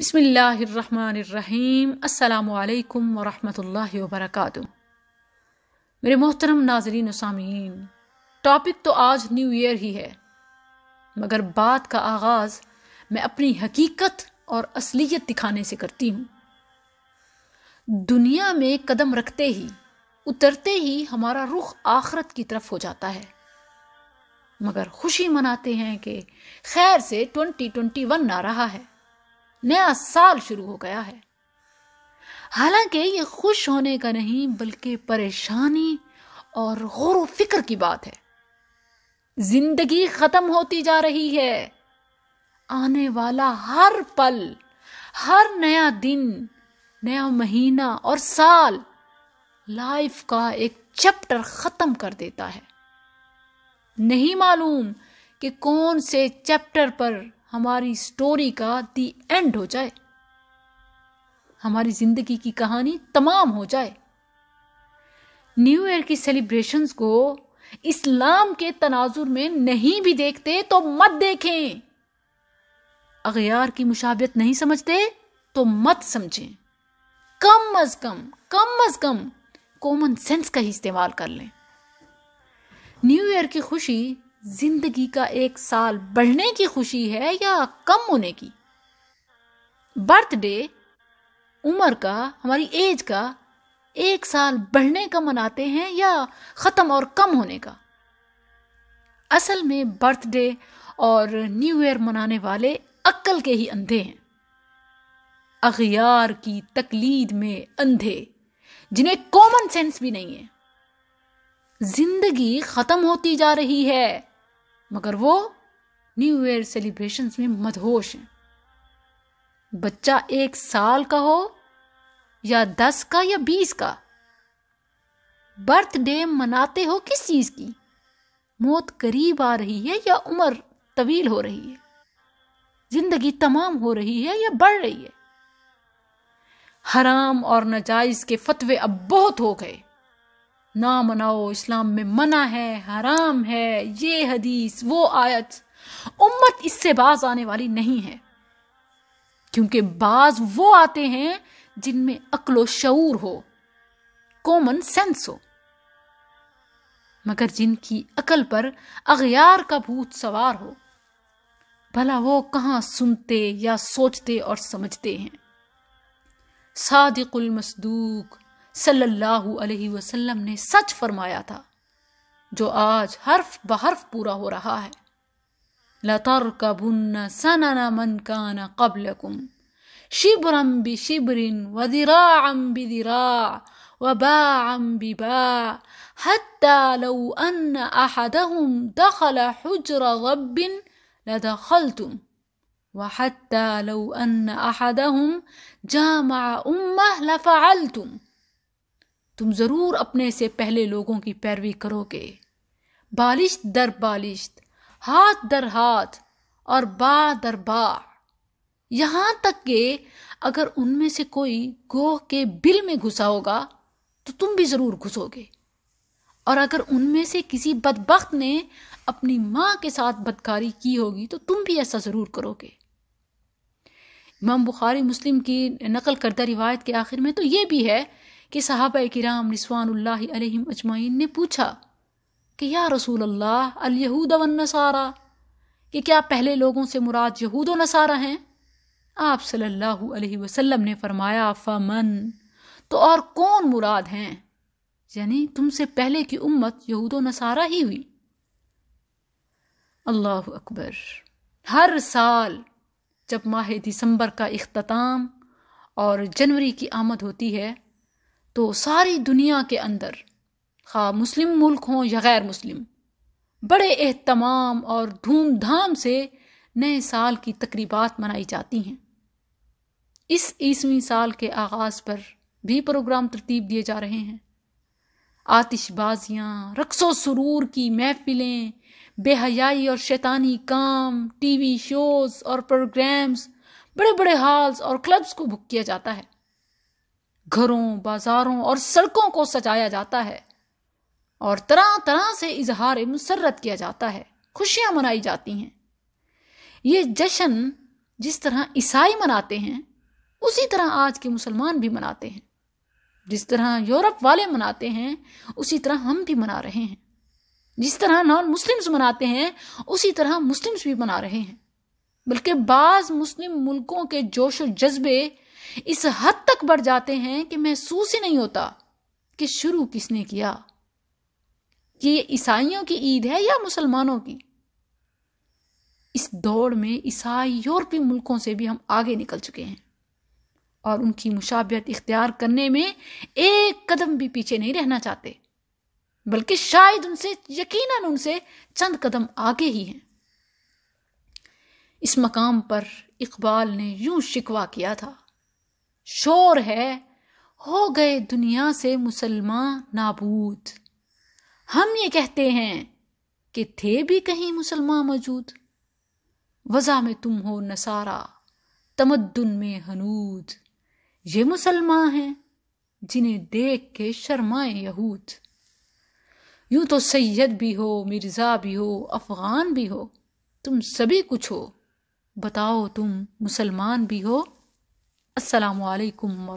عليكم अल्लाम الله وبركاته मेरे मोहतरम नाजरीन सामीन टॉपिक तो आज न्यू ईयर ही है मगर बात का आगाज़ मैं अपनी हकीकत और असलियत दिखाने से करती हूँ दुनिया में कदम रखते ही उतरते ही हमारा रुख आखरत की तरफ हो जाता है मगर खुशी मनाते हैं कि खैर से 2021 ना रहा है नया साल शुरू हो गया है हालांकि ये खुश होने का नहीं बल्कि परेशानी और गौर फिक्र की बात है जिंदगी खत्म होती जा रही है आने वाला हर पल हर नया दिन नया महीना और साल लाइफ का एक चैप्टर खत्म कर देता है नहीं मालूम कि कौन से चैप्टर पर हमारी स्टोरी का दी एंड हो जाए हमारी जिंदगी की कहानी तमाम हो जाए न्यू ईयर की सेलिब्रेशंस को इस्लाम के तनाजुर में नहीं भी देखते तो मत देखें अगयार की मुशाबियत नहीं समझते तो मत समझें कम अज कम कम अज कम कॉमन सेंस का ही इस्तेमाल कर लें न्यू ईयर की खुशी जिंदगी का एक साल बढ़ने की खुशी है या कम होने की बर्थडे उम्र का हमारी एज का एक साल बढ़ने का मनाते हैं या ख़त्म और कम होने का असल में बर्थडे और न्यू ईयर मनाने वाले अक्ल के ही अंधे हैं अखियार की तकलीद में अंधे जिन्हें कॉमन सेंस भी नहीं है जिंदगी ख़त्म होती जा रही है मगर वो न्यू ईयर सेलिब्रेशन में मदहोश हैं बच्चा एक साल का हो या दस का या बीस का बर्थडे मनाते हो किस चीज की मौत करीब आ रही है या उम्र तवील हो रही है जिंदगी तमाम हो रही है या बढ़ रही है हराम और नजायज के फतवे अब बहुत हो गए ना मनाओ इस्लाम में मना है हराम है ये हदीस वो आयत उम्मत इससे बाज आने वाली नहीं है क्योंकि बाज वो आते हैं जिनमें अक्लो शूर हो कॉमन सेंस हो मगर जिनकी अकल पर अगयार का भूत सवार हो भला वो कहाँ सुनते या सोचते और समझते हैं सादिकुल मसदूक सल्लल्लाहु अलैहि वसल्लम ने सच फरमाया था जो आज हर्फ बहर्फ पूरा हो रहा है लतर कबुन्न सनना मन काना कबलकुम शिबरम बि शिबरिन वदिराम बिदिरा وباعا بباع حتى لو أن أحدهم دخل حجر رب لدخلتم وحتى لو أن أحدهم جامع أمه لفعلتم तुम ज़रूर अपने से पहले लोगों की पैरवी करोगे बालिश दर बालिश हाथ दर हाथ और बा दर बा यहां तक के अगर उनमें से कोई गोह के बिल में घुसा होगा तो तुम भी ज़रूर घुसोगे और अगर उनमें से किसी बदबख्त ने अपनी माँ के साथ बदकारी की होगी तो तुम भी ऐसा ज़रूर करोगे इमाम बुखारी मुस्लिम की नकल करदा रिवायत के आखिर में तो ये भी है कि साहब कराम रिसवान अजमाइन ने पूछा कि या रसूल अल्लाह अलयहूद नसारा कि क्या पहले लोगों से मुराद यहूद नसारा हैं आप सल्लल्लाहु अलैहि वसल्लम ने फरमाया फ़मन तो और कौन मुराद हैं यानी तुमसे पहले की उम्मत यहूद नसारा ही हुई अल्लाह अकबर हर साल जब माह दिसंबर का अख्ताम और जनवरी की आमद होती है तो सारी दुनिया के अंदर खा मुस्लिम मुल्क हों या गैर मुस्लिम बड़े एहतमाम और धूमधाम से नए साल की तकरीबात मनाई जाती हैं इस ईसवीं साल के आगाज़ पर भी प्रोग्राम तरतीब दिए जा रहे हैं आतिशबाजियाँ रक्सो सुरूर की महफिलें बेहयाई और शैतानी काम टीवी शोज़ और प्रोग्राम्स बड़े बड़े हॉल्स और क्लब्स को बुक किया जाता है घरों बाजारों और सड़कों को सजाया जाता है और तरह तरह से इजहार मुसरत किया जाता है खुशियां मनाई जाती हैं ये जश्न जिस तरह ईसाई मनाते हैं उसी तरह आज के मुसलमान भी मनाते हैं जिस तरह यूरोप वाले मनाते हैं उसी तरह हम भी मना रहे हैं जिस तरह नॉन मुस्लिम्स मनाते हैं उसी तरह मुस्लिम्स भी मना रहे हैं बल्कि बाज़ मुस्लिम मुल्कों के जोश व जज्बे इस हद तक बढ़ जाते हैं कि महसूस ही नहीं होता कि शुरू किसने किया कि ये ईसाइयों की ईद है या मुसलमानों की इस दौड़ में ईसाई यूरोपीय मुल्कों से भी हम आगे निकल चुके हैं और उनकी मुशाबियत इख्तियार करने में एक कदम भी पीछे नहीं रहना चाहते बल्कि शायद उनसे यकीनन उनसे चंद कदम आगे ही हैं इस मकाम पर इकबाल ने यूं शिकवा किया था शोर है हो गए दुनिया से मुसलमान नाबूद हम ये कहते हैं कि थे भी कहीं मुसलमान मौजूद वज़ा में तुम हो नसारा तमद्दुन में हनूद ये मुसलमान हैं जिन्हें देख के शर्माए यहूद यूं तो सैयद भी हो मिर्ज़ा भी हो अफ़गान भी हो तुम सभी कुछ हो बताओ तुम मुसलमान भी हो السلام عليكم